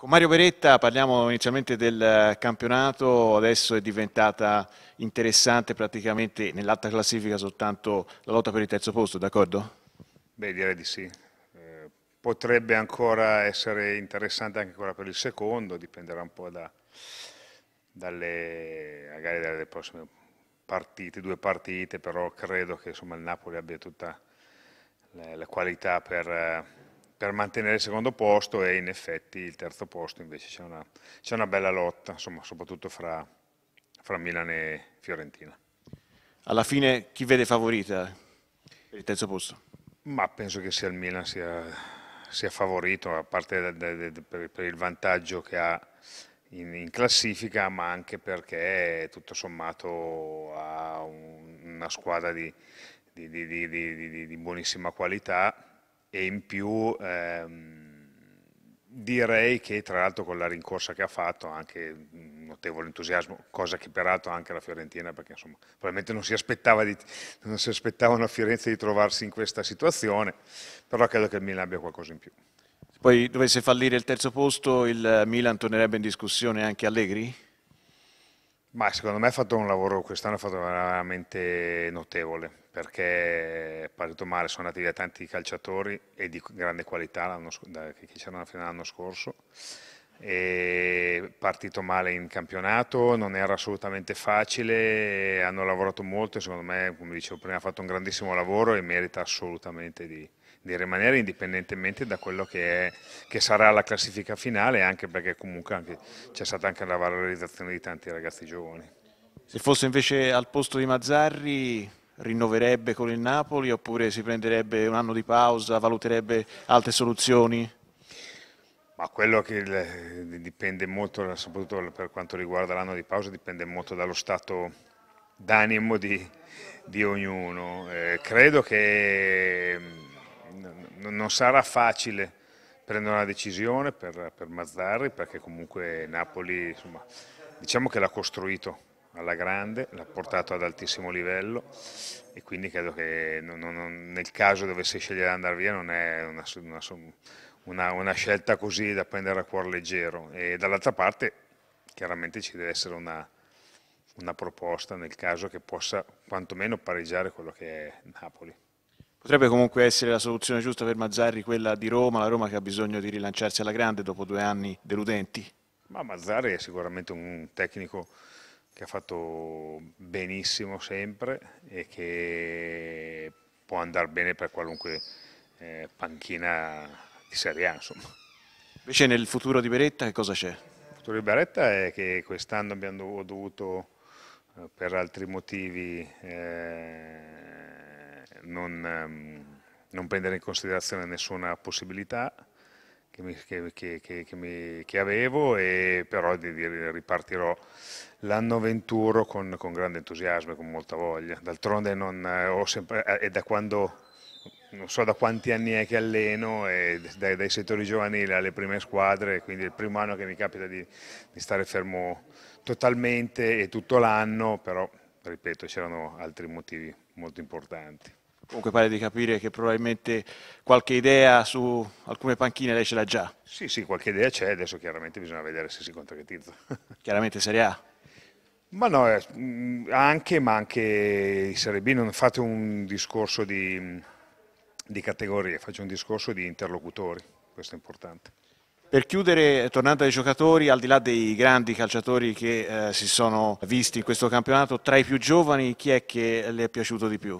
Con Mario Beretta parliamo inizialmente del eh, campionato, adesso è diventata interessante praticamente nell'alta classifica soltanto la lotta per il terzo posto, d'accordo? Beh, direi di sì. Eh, potrebbe ancora essere interessante anche quella per il secondo, dipenderà un po' da, dalle, magari dalle prossime partite, due partite, però credo che insomma, il Napoli abbia tutta la, la qualità per... Eh, per mantenere il secondo posto e in effetti il terzo posto invece c'è una, una, bella lotta, insomma, soprattutto fra, fra Milan e Fiorentina. Alla fine chi vede favorita per il terzo posto? Ma penso che sia il Milan sia, sia favorito, a parte per, il vantaggio che ha in, in, classifica, ma anche perché tutto sommato ha un, una squadra di, di, di, di buonissima qualità e in più ehm, direi che tra l'altro con la rincorsa che ha fatto anche notevole entusiasmo, cosa che peraltro anche la Fiorentina perché insomma probabilmente non si, aspettava di, non si aspettavano a Firenze di trovarsi in questa situazione, però credo che il Milan abbia qualcosa in più. Se poi dovesse fallire il terzo posto il Milan tornerebbe in discussione anche Allegri? Ma secondo me ha fatto un lavoro, quest'anno ha fatto veramente notevole, perché partito male sono andati via tanti calciatori e di grande qualità che c'erano fino all'anno scorso è partito male in campionato, non era assolutamente facile, hanno lavorato molto e secondo me, come dicevo prima, ha fatto un grandissimo lavoro e merita assolutamente di, di rimanere indipendentemente da quello che, è, che, sarà la classifica finale, anche perché comunque c'è stata anche la valorizzazione di tanti ragazzi giovani. Se fosse invece al posto di Mazzarri rinnoverebbe con il Napoli oppure si prenderebbe un anno di pausa, valuterebbe altre soluzioni? Ma quello che eh, dipende molto, soprattutto per quanto riguarda l'anno di pausa, dipende molto dallo stato d'animo di, di, ognuno. Eh, credo che mm, non sarà facile prendere una decisione per, per Mazzarri, perché comunque Napoli, insomma, diciamo che l'ha costruito alla grande, l'ha portato ad altissimo livello e quindi credo che non, non, nel caso dovesse scegliere di andare via non è una, una, una, una scelta così da prendere a cuore leggero e dall'altra parte chiaramente ci deve essere una, una proposta nel caso che possa quantomeno pareggiare quello che è Napoli. Potrebbe comunque essere la soluzione giusta per Mazzarri quella di Roma, la Roma che ha bisogno di rilanciarsi alla grande dopo due anni deludenti? Ma Mazzarri è sicuramente un tecnico che ha fatto benissimo sempre e che può andare bene per qualunque eh, panchina di Serie A, insomma. Invece nel futuro di Beretta che cosa c'è? Il futuro di Beretta è che quest'anno abbiamo dovuto, eh, per altri motivi, eh, non, ehm, non, prendere in considerazione nessuna possibilità che, mi, che, che, mi, che avevo, e però di, di ripartirò l'anno 21 con, con, grande entusiasmo e con molta voglia. D'altronde non eh, ho sempre, è eh, da quando non so da quanti anni è che alleno, dai, dai, settori giovanili alle prime squadre, quindi è il primo anno che mi capita di, di stare fermo totalmente e tutto l'anno, però ripeto c'erano altri motivi molto importanti. Comunque pare di capire che probabilmente qualche idea su alcune panchine lei ce l'ha già. Sì, sì, qualche idea c'è, adesso chiaramente bisogna vedere se si concretizza. Chiaramente Serie A. Ma no, eh, anche, ma anche in Serie B, non fate un discorso di di categorie, faccio un discorso di interlocutori, questo è importante. Per chiudere, tornando ai giocatori, al di là dei grandi calciatori che eh, si sono visti in questo campionato, tra i più giovani chi è che le è piaciuto di più?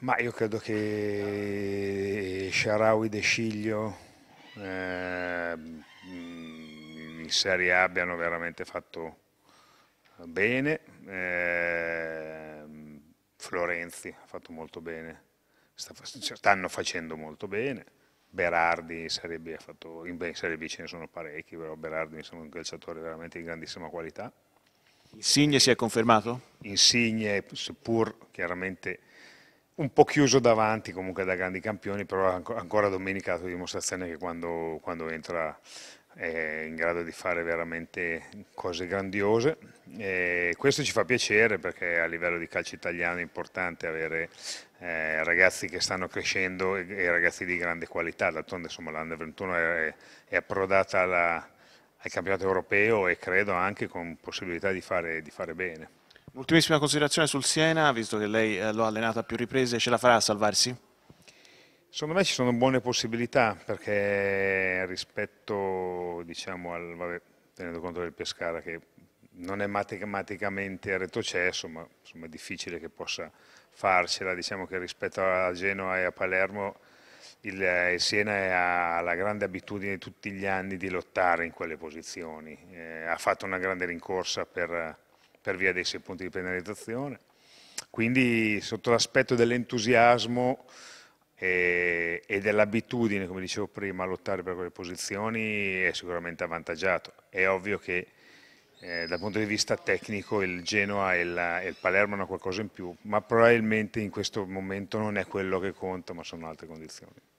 Ma io credo che Sharawi De Sciglio eh, in Serie A abbiano veramente fatto bene, eh, Florenzi ha fatto molto bene stanno facendo molto bene, Berardi sarebbe fatto, in Serie B ce ne sono parecchi, però Berardi mi sembra un calciatore veramente di grandissima qualità. Insigne si è confermato? Insigne, seppur chiaramente un po' chiuso davanti comunque da grandi campioni, però ancora domenica ha dato dimostrazione che quando, quando entra è in grado di fare veramente cose grandiose e questo ci fa piacere perché a livello di calcio italiano è importante avere eh, ragazzi che stanno crescendo e, e, ragazzi di grande qualità, d'altronde insomma l'Under 21 è, è approdata alla, al campionato europeo e credo anche con possibilità di fare, di fare bene. Ultimissima considerazione sul Siena, visto che lei eh, lo ha allenato a più riprese, ce la farà a salvarsi? Secondo me ci sono buone possibilità perché rispetto diciamo, al, vabbè, tenendo conto del Pescara che non è matematicamente a retrocesso, ma insomma, è difficile che possa farcela, diciamo che rispetto a Genoa e a Palermo il, Siena ha la grande abitudine tutti gli anni di lottare in quelle posizioni, eh, ha fatto una grande rincorsa per, per via dei sei punti di penalizzazione, quindi sotto l'aspetto dell'entusiasmo e, eh, e dell'abitudine, come dicevo prima, a lottare per quelle posizioni è sicuramente avvantaggiato. È ovvio che eh, dal punto di vista tecnico il Genoa e, la, e, il Palermo hanno qualcosa in più, ma probabilmente in questo momento non è quello che conta, ma sono altre condizioni.